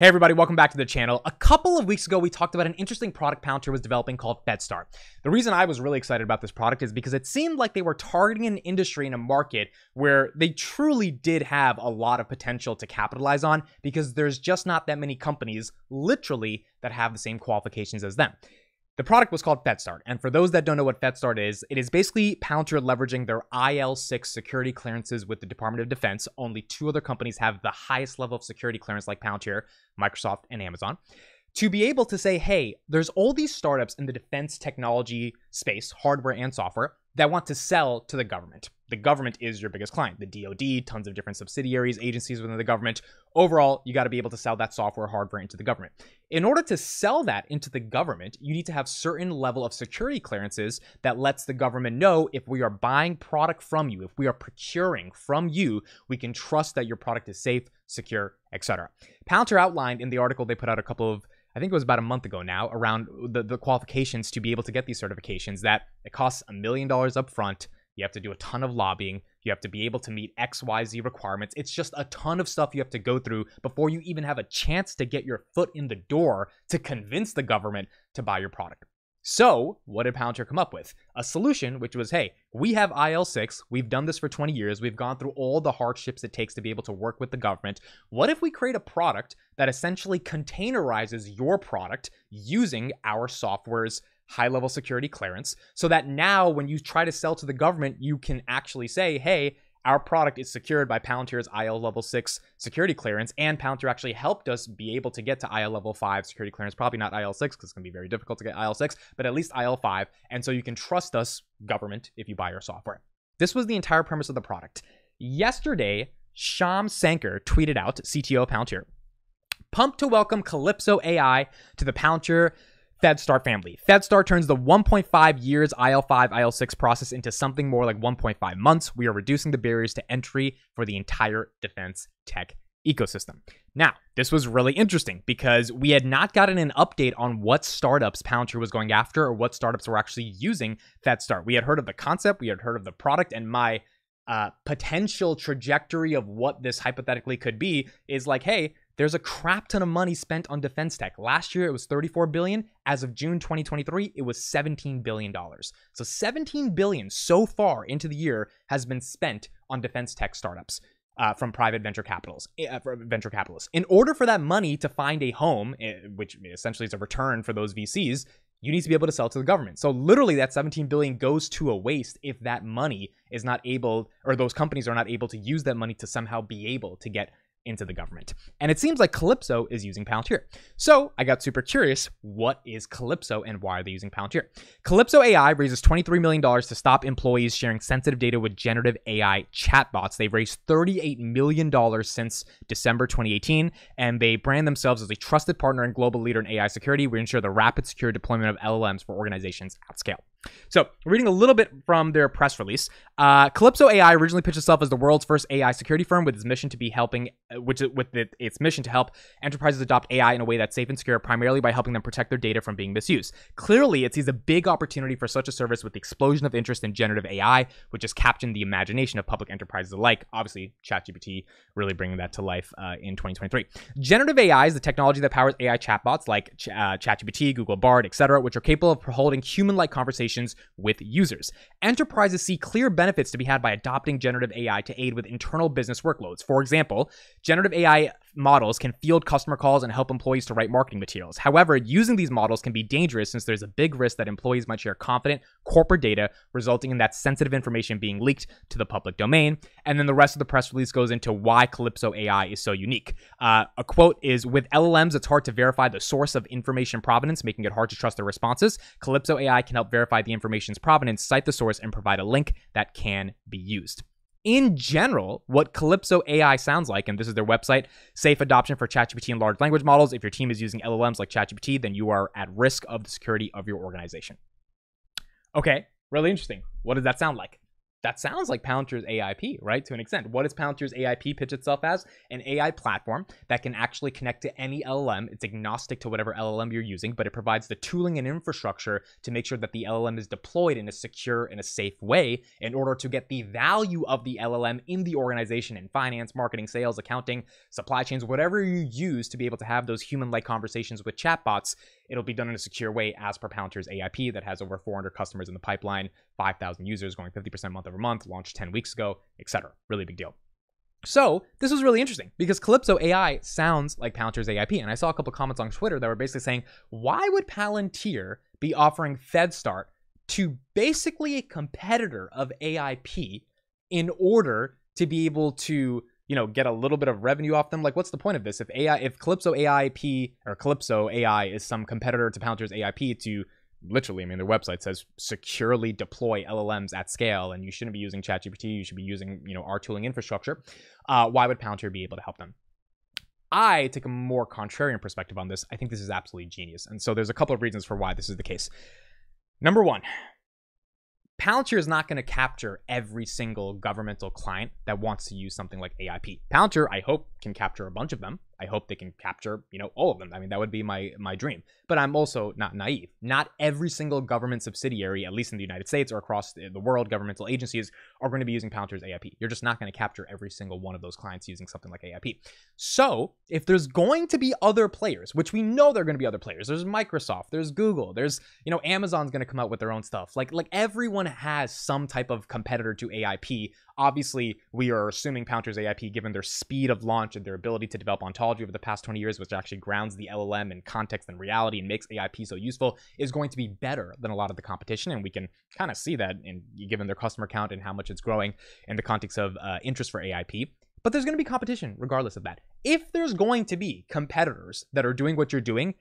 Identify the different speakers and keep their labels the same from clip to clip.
Speaker 1: Hey everybody, welcome back to the channel. A couple of weeks ago, we talked about an interesting product Palantir was developing called FedStar. The reason I was really excited about this product is because it seemed like they were targeting an industry in a market where they truly did have a lot of potential to capitalize on because there's just not that many companies, literally, that have the same qualifications as them. The product was called FedStart, and for those that don't know what FedStart is, it is basically Palantir leveraging their IL6 security clearances with the Department of Defense. Only two other companies have the highest level of security clearance like Palantir, Microsoft, and Amazon. To be able to say, hey, there's all these startups in the defense technology space, hardware and software, that want to sell to the government the government is your biggest client. The DoD, tons of different subsidiaries, agencies within the government. Overall, you got to be able to sell that software, hardware into the government. In order to sell that into the government, you need to have certain level of security clearances that lets the government know if we are buying product from you, if we are procuring from you, we can trust that your product is safe, secure, etc. Palantir outlined in the article they put out a couple of I think it was about a month ago now around the, the qualifications to be able to get these certifications that it costs a million dollars up front you have to do a ton of lobbying. You have to be able to meet XYZ requirements. It's just a ton of stuff you have to go through before you even have a chance to get your foot in the door to convince the government to buy your product. So, what did Palantir come up with? A solution which was hey, we have IL 6, we've done this for 20 years, we've gone through all the hardships it takes to be able to work with the government. What if we create a product that essentially containerizes your product using our software's high level security clearance so that now when you try to sell to the government, you can actually say, hey, our product is secured by Palantir's IL level 6 security clearance, and Palantir actually helped us be able to get to IL level 5 security clearance. Probably not IL 6 because it's going to be very difficult to get IL 6, but at least IL 5. And so you can trust us, government, if you buy our software. This was the entire premise of the product. Yesterday, Sham Sankar tweeted out, CTO of Palantir, pumped to welcome Calypso AI to the Palantir FedStar family. FedStar turns the 1.5 years IL5, IL6 process into something more like 1.5 months. We are reducing the barriers to entry for the entire defense tech ecosystem. Now, this was really interesting because we had not gotten an update on what startups Palantir was going after or what startups were actually using FedStar. We had heard of the concept, we had heard of the product, and my uh, potential trajectory of what this hypothetically could be is like, hey, there's a crap ton of money spent on defense tech. Last year it was 34 billion. As of June 2023, it was 17 billion dollars. So 17 billion so far into the year has been spent on defense tech startups. Uh, from private venture capitals, eh, uh, venture capitalists. In order for that money to find a home, eh, which essentially is a return for those VCs, you need to be able to sell to the government. So literally that 17 billion goes to a waste if that money is not able or those companies are not able to use that money to somehow be able to get into the government. And it seems like Calypso is using Palantir. So I got super curious what is Calypso and why are they using Palantir? Calypso AI raises $23 million to stop employees sharing sensitive data with generative AI chatbots. They've raised $38 million since December 2018, and they brand themselves as a trusted partner and global leader in AI security. We ensure the rapid, secure deployment of LLMs for organizations at scale. So, reading a little bit from their press release, uh, Calypso AI originally pitched itself as the world's first AI security firm with its mission to be helping uh, which with its mission to help enterprises adopt AI in a way that's safe and secure, primarily by helping them protect their data from being misused. Clearly, it sees a big opportunity for such a service with the explosion of interest in generative AI, which has captured the imagination of public enterprises alike. Obviously, ChatGPT really bringing that to life uh, in 2023. Generative AI is the technology that powers AI chatbots like Ch- uh, ChatGPT, Google Bard, etc., which are capable of holding human-like conversations with users. Enterprises see clear benefits to be had by adopting generative AI to aid with internal business workloads. For example, Generative AI models can field customer calls and help employees to write marketing materials. However, using these models can be dangerous since there's a big risk that employees might share confident corporate data, resulting in that sensitive information being leaked to the public domain. And then the rest of the press release goes into why Calypso AI is so unique. Uh, a quote is With LLMs, it's hard to verify the source of information provenance, making it hard to trust their responses. Calypso AI can help verify the information's provenance, cite the source, and provide a link that can be used in general, what Calypso AI sounds like, and this is their website, safe adoption for ChatGPT and large language models. If your team is using LLMs like ChatGPT, then you are at risk of the security of your organization. Okay, really interesting. What does that sound like? that sounds like Palantir's AIP, right? To an extent. What does Palantir's AIP pitch itself as? An AI platform that can actually connect to any LLM. It's agnostic to whatever LLM you're using, but it provides the tooling and infrastructure to make sure that the LLM is deployed in a secure and a safe way in order to get the value of the LLM in the organization in finance, marketing, sales, accounting, supply chains, whatever you use to be able to have those human like conversations with chatbots. It'll be done in a secure way as per Palantir's AIP that has over 400 customers in the pipeline, 5,000 users, going 50% month over month, launched 10 weeks ago, etc. Really big deal. So this was really interesting because Calypso AI sounds like Palantir's AIP, and I saw a couple comments on Twitter that were basically saying, "Why would Palantir be offering FedStart to basically a competitor of AIP in order to be able to, you know, get a little bit of revenue off them? Like, what's the point of this? If AI, if Calypso AIP or Calypso AI is some competitor to Palantir's AIP to literally, I mean, their website says securely deploy LLMs at scale, and you shouldn't be using ChatGPT. You should be using, you know, our tooling infrastructure. Uh, why would Palantir be able to help them? I take a more contrarian perspective on this. I think this is absolutely genius. And so there's a couple of reasons for why this is the case. Number one, Palantir is not going to capture every single governmental client that wants to use something like AIP. Palantir, I hope, can capture a bunch of them, I hope they can capture, you know, all of them. I mean, that would be my my dream. But I'm also not naive. Not every single government subsidiary, at least in the United States or across the world, governmental agencies are going to be using Palantir's AIP. You're just not going to capture every single one of those clients using something like AIP. So, if there's going to be other players, which we know there're going to be other players. There's Microsoft, there's Google, there's, you know, Amazon's going to come out with their own stuff. Like like everyone has some type of competitor to AIP. Obviously, we are assuming Palantir's AIP given their speed of launch and their ability to develop on top psychology over the past 20 years, which actually grounds the LLM in context and reality and makes AIP so useful, is going to be better than a lot of the competition. And we can kind of see that in, given their customer count and how much it's growing in the context of uh, interest for AIP. But there's going to be competition regardless of that. If there's going to be competitors that are doing what you're doing,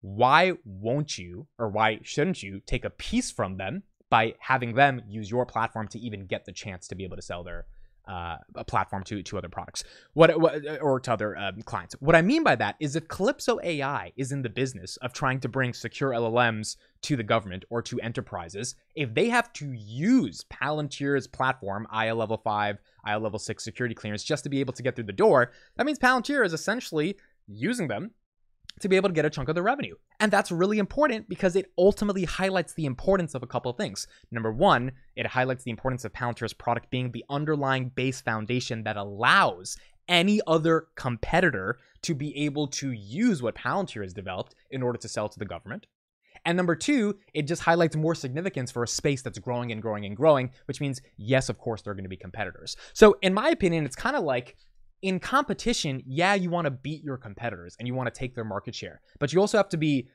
Speaker 1: why won't you or why shouldn't you take a piece from them by having them use your platform to even get the chance to be able to sell their uh, a platform to to other products what, what uh, or to other um, clients what i mean by that is if calypso ai is in the business of trying to bring secure llms to the government or to enterprises if they have to use palantir's platform ia level 5 ia level 6 security clearance just to be able to get through the door that means palantir is essentially using them to be able to get a chunk of the revenue. And that's really important because it ultimately highlights the importance of a couple of things. Number one, it highlights the importance of Palantir's product being the underlying base foundation that allows any other competitor to be able to use what Palantir has developed in order to sell to the government. And number two, it just highlights more significance for a space that's growing and growing and growing, which means, yes, of course, there are going to be competitors. So, in my opinion, it's kind of like in competition, yeah, you want to beat your competitors and you want to take their market share, but you also have to be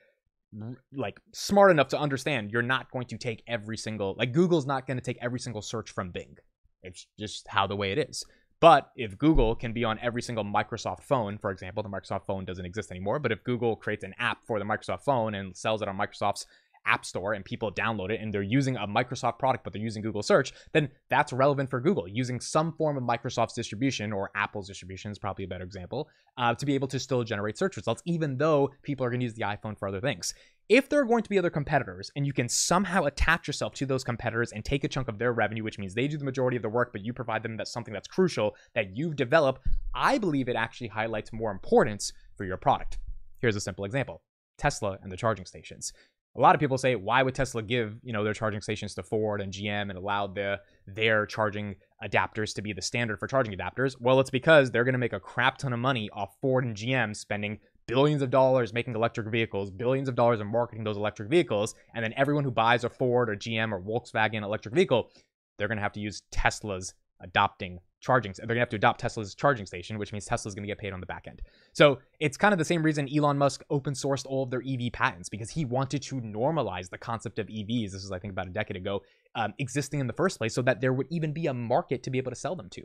Speaker 1: like smart enough to understand you're not going to take every single like Google's not going to take every single search from Bing. It's just how the way it is. But if Google can be on every single Microsoft phone, for example, the Microsoft phone doesn't exist anymore, but if Google creates an app for the Microsoft phone and sells it on Microsoft's App Store and people download it and they're using a Microsoft product, but they're using Google search, then that's relevant for Google using some form of Microsoft's distribution or Apple's distribution is probably a better example uh, to be able to still generate search results, even though people are going to use the iPhone for other things. If there are going to be other competitors and you can somehow attach yourself to those competitors and take a chunk of their revenue, which means they do the majority of the work, but you provide them that something that's crucial that you've developed, I believe it actually highlights more importance for your product. Here's a simple example. Tesla and the charging stations a lot of people say, why would Tesla give you know their charging stations to Ford and GM and allow the their charging adapters to be the standard for charging adapters? Well, it's because they're going to make a crap ton of money off Ford and GM spending billions of dollars making electric vehicles, billions of dollars in marketing those electric vehicles, and then everyone who buys a Ford or GM or Volkswagen electric vehicle, they're going to have to use Tesla's adopting charging. They're going to have to adopt Tesla's charging station, which means Tesla's going to get paid on the back end. So it's kind of the same reason Elon Musk open sourced all of their EV patents because he wanted to normalize the concept of EVs. This is, I think, about a decade ago, um, existing in the first place, so that there would even be a market to be able to sell them to.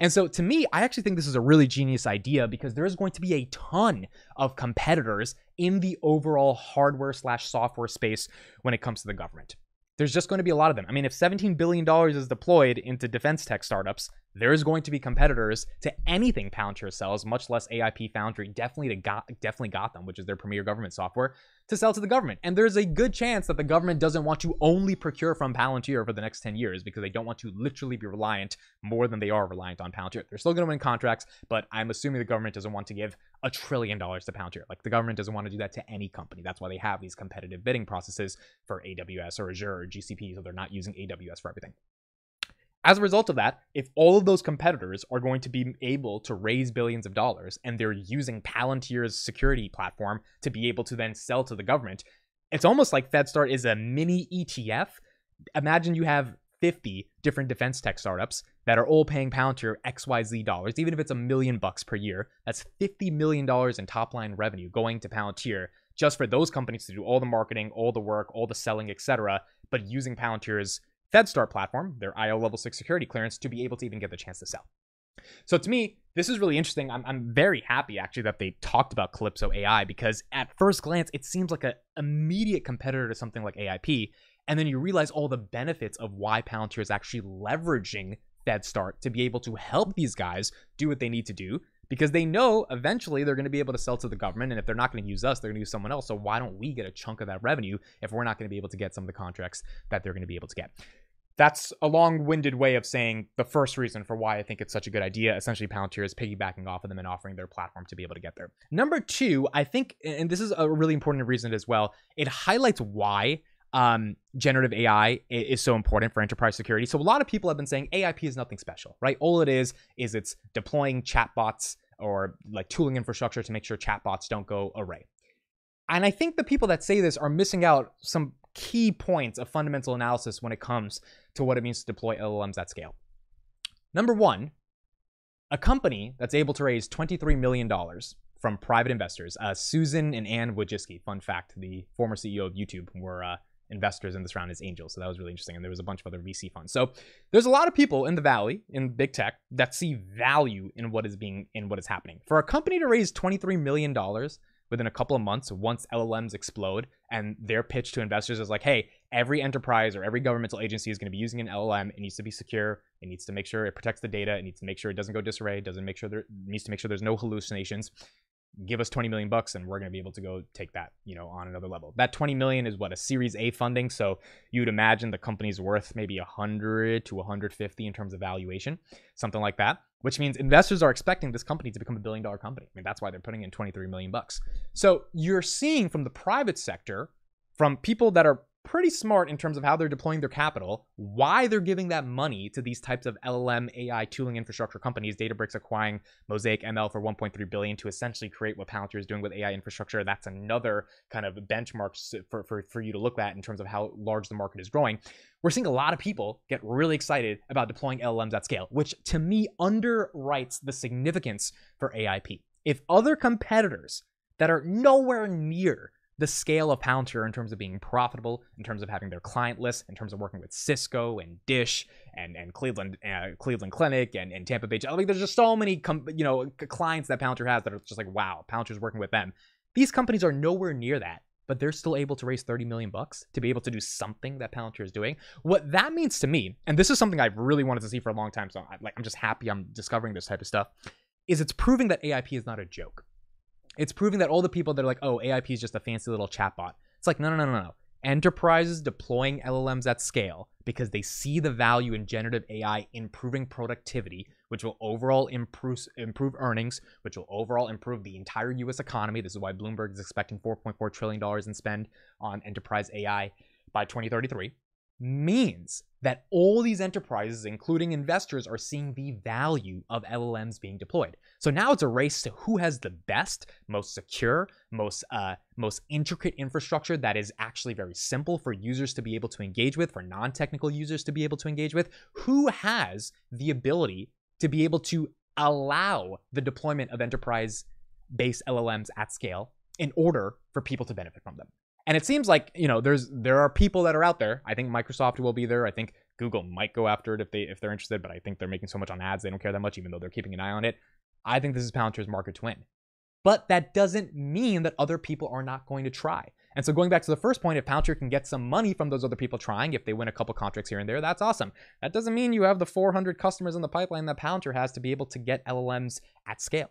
Speaker 1: And so to me, I actually think this is a really genius idea because there is going to be a ton of competitors in the overall hardware slash software space when it comes to the government there's just going to be a lot of them. I mean, if $17 billion is deployed into defense tech startups, there's going to be competitors to anything Palantir sells, much less AIP Foundry, definitely to got, definitely Gotham, which is their premier government software, to sell to the government. And there's a good chance that the government doesn't want to only procure from Palantir for the next 10 years because they don't want to literally be reliant more than they are reliant on Palantir. They're still going to win contracts, but I'm assuming the government doesn't want to give a trillion dollars to Palantir. Like the government doesn't want to do that to any company. That's why they have these competitive bidding processes for AWS or Azure or GCP, so they're not using AWS for everything. As a result of that, if all of those competitors are going to be able to raise billions of dollars and they're using Palantir's security platform to be able to then sell to the government, it's almost like FedStart is a mini ETF. Imagine you have 50 different defense tech startups that are all paying Palantir XYZ dollars, even if it's a million bucks per year. That's $50 million in top line revenue going to Palantir just for those companies to do all the marketing, all the work, all the selling, etc., but using Palantir's FedStar platform, their IO level 6 security clearance, to be able to even get the chance to sell. So to me, this is really interesting. I'm, I'm very happy actually that they talked about Calypso AI because at first glance, it seems like an immediate competitor to something like AIP. And then you realize all the benefits of why Palantir is actually leveraging FedStart to be able to help these guys do what they need to do because they know eventually they're going to be able to sell to the government. And if they're not going to use us, they're going to use someone else. So why don't we get a chunk of that revenue if we're not going to be able to get some of the contracts that they're going to be able to get? That's a long winded way of saying the first reason for why I think it's such a good idea. Essentially, Palantir is piggybacking off of them and offering their platform to be able to get there. Number two, I think, and this is a really important reason as well, it highlights why um, generative AI is so important for enterprise security. So a lot of people have been saying AIP is nothing special, right? All it is is it's deploying chatbots or like tooling infrastructure to make sure chatbots don't go array. And I think the people that say this are missing out some key points of fundamental analysis when it comes to what it means to deploy LLMs at scale. Number one, a company that's able to raise $23 million from private investors, uh, Susan and Ann Wojcicki, fun fact, the former CEO of YouTube, were uh, investors in this round is angels. So that was really interesting. And there was a bunch of other VC funds. So there's a lot of people in the valley in big tech that see value in what is being in what is happening. For a company to raise 23 million dollars within a couple of months once LLMs explode and their pitch to investors is like, hey, every enterprise or every governmental agency is going to be using an LLM. It needs to be secure. It needs to make sure it protects the data. It needs to make sure it doesn't go disarray. It doesn't make sure there needs to make sure there's no hallucinations give us 20 million bucks and we're going to be able to go take that you know on another level that 20 million is what a series a funding so you'd imagine the company's worth maybe 100 to 150 in terms of valuation something like that which means investors are expecting this company to become a billion dollar company i mean that's why they're putting in 23 million bucks so you're seeing from the private sector from people that are pretty smart in terms of how they're deploying their capital, why they're giving that money to these types of LLM AI tooling infrastructure companies. Databricks acquiring Mosaic ML for 1.3 billion to essentially create what Palantir is doing with AI infrastructure. That's another kind of benchmark for, for, for you to look at in terms of how large the market is growing. We're seeing a lot of people get really excited about deploying LLMs at scale, which to me underwrites the significance for AIP. If other competitors that are nowhere near the scale of Palantir in terms of being profitable, in terms of having their client list, in terms of working with Cisco and Dish and and Cleveland uh, Cleveland Clinic and, and Tampa Bay. I mean, there's just so many com- you know clients that Palantir has that are just like wow, Palantir's working with them. These companies are nowhere near that, but they're still able to raise 30 million bucks to be able to do something that Palantir is doing. What that means to me, and this is something I've really wanted to see for a long time, so I, like I'm just happy I'm discovering this type of stuff, is it's proving that AIP is not a joke it's proving that all the people that are like, oh, AIP is just a fancy little chatbot. It's like, no, no, no, no, no. Enterprises deploying LLMs at scale because they see the value in generative AI improving productivity, which will overall improve, improve earnings, which will overall improve the entire US economy. This is why Bloomberg is expecting $4.4 trillion in spend on enterprise AI by 2033 means that all these enterprises, including investors, are seeing the value of LLMs being deployed. So now it's a race to who has the best, most secure, most uh, most intricate infrastructure that is actually very simple for users to be able to engage with, for non-technical users to be able to engage with. Who has the ability to be able to allow the deployment of enterprise-based LLMs at scale in order for people to benefit from them? And it seems like, you know, there's there are people that are out there. I think Microsoft will be there. I think Google might go after it if they if they're interested, but I think they're making so much on ads they don't care that much, even though they're keeping an eye on it. I think this is Palantir's market to win. But that doesn't mean that other people are not going to try. And so going back to the first point, if Palantir can get some money from those other people trying, if they win a couple contracts here and there, that's awesome. That doesn't mean you have the 400 customers in the pipeline that Palantir has to be able to get LLMs at scale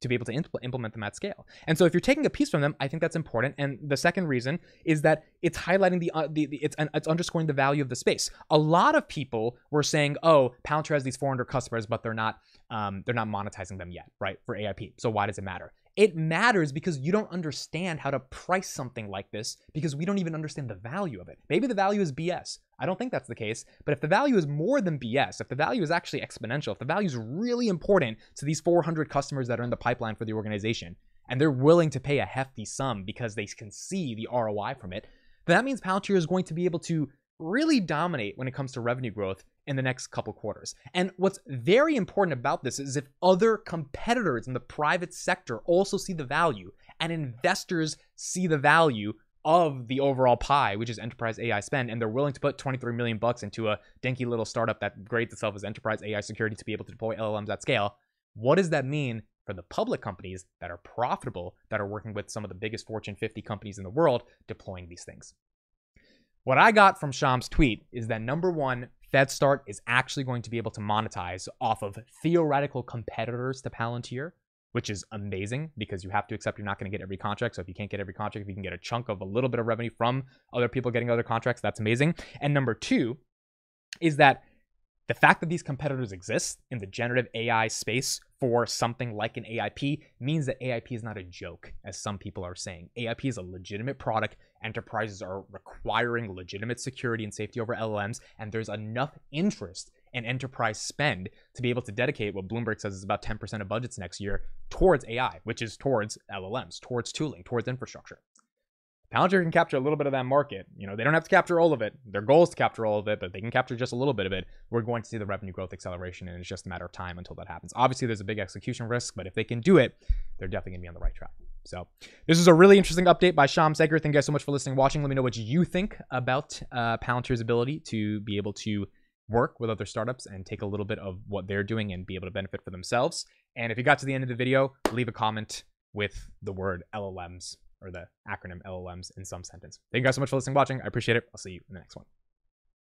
Speaker 1: to be able to impl- implement them at scale. And so if you're taking a piece from them, I think that's important. And the second reason is that it's highlighting the, uh, the, the it's an, it's underscoring the value of the space. A lot of people were saying, "Oh, Palantir has these 400 customers, but they're not um, they're not monetizing them yet, right? For AIP. So why does it matter?" It matters because you don't understand how to price something like this because we don't even understand the value of it. Maybe the value is BS. I don't think that's the case, but if the value is more than BS, if the value is actually exponential, if the value is really important to these 400 customers that are in the pipeline for the organization, and they're willing to pay a hefty sum because they can see the ROI from it, then that means Palantir is going to be able to really dominate when it comes to revenue growth in the next couple quarters. And what's very important about this is if other competitors in the private sector also see the value and investors see the value of the overall pie, which is enterprise AI spend, and they're willing to put 23 million bucks into a dinky little startup that grades itself as enterprise AI security to be able to deploy LLMs at scale. What does that mean for the public companies that are profitable, that are working with some of the biggest Fortune 50 companies in the world deploying these things? What I got from Sham's tweet is that number one, FedStart is actually going to be able to monetize off of theoretical competitors to Palantir, which is amazing because you have to accept you're not going to get every contract. So if you can't get every contract, if you can get a chunk of a little bit of revenue from other people getting other contracts, that's amazing. And number two is that the fact that these competitors exist in the generative AI space for something like an AIP means that AIP is not a joke, as some people are saying. AIP is a legitimate product. Enterprises are requiring legitimate security and safety over LLMs, and there's enough interest and enterprise spend to be able to dedicate what Bloomberg says is about 10% of budgets next year towards AI, which is towards LLMs, towards tooling, towards infrastructure. Palantir can capture a little bit of that market. You know, they don't have to capture all of it. Their goal is to capture all of it, but they can capture just a little bit of it. We're going to see the revenue growth acceleration, and it's just a matter of time until that happens. Obviously, there's a big execution risk, but if they can do it, they're definitely going to be on the right track. So this is a really interesting update by Sham Segar. Thank you guys so much for listening, watching. Let me know what you think about uh, Palantir's ability to be able to work with other startups and take a little bit of what they're doing and be able to benefit for themselves. And if you got to the end of the video, leave a comment with the word LLMs or the acronym LLMs in some sentence.
Speaker 2: Thank you guys so much for listening,
Speaker 1: watching. I appreciate it. I'll see you in the next one.